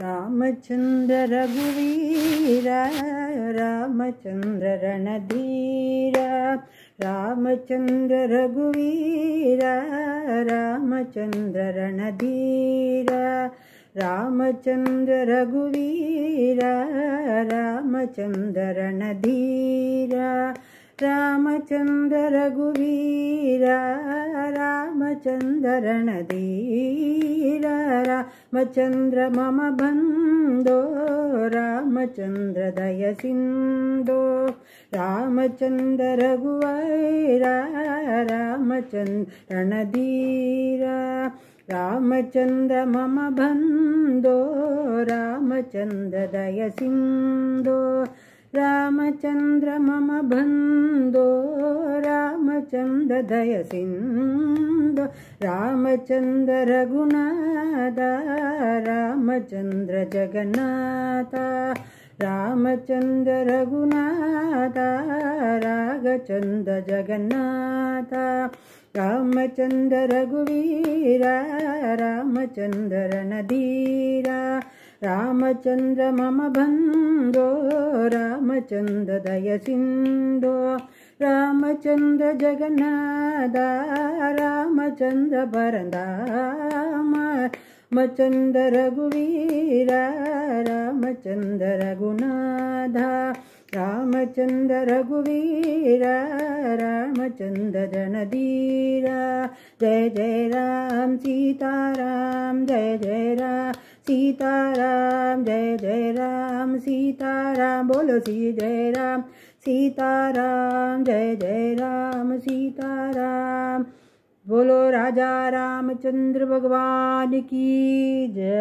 रामचन्द्र रघुवीरा रामचन्द्र रणधीर रामचन्द्र रघुवीरा रामचन्द्र रणधीर रामचन्द्र रघुवीरा रामचन्द्र रणधीर रामचन्द्र रघुवीरा रामचन्द्र रणधीर रामचन्द्र मम बन्दो रामचन्द्र दयसिन्धो रामचन्द्र रघुवैरा रामचन्द्रणदीरा रामचन्द्र मम बन्दो रामचन्द्र दयसिन्धो रामचन्द्र मम बन्धो रामचन्द्र दयसिंह रामचन्द्र रघुनाद रामचन्द्र जगन्नाथ रामचन्द्र रघुनाद रागचन्द्र जगन्नाथ रामचन्द्र रघुवीरा रामचन्द्र नदीरा रामचन्द्र मम बन्धो रामचन्द्र दयसिन्दो रामचन्द्र जगन्नाद रामचन्द्र भरदा म रामचन्द रामचन्द्र रामचन्दरगुणादा रामचन्द्र रघुवीरा रामचन्द्र जनधीर जय जय राम सीताराम जय जय रा सीताराम जय जय राम सीताराम बोलो सी जय राम सीताराम जय जय राम सीताराम बोलो राजा रामचंद्र भगवान की जय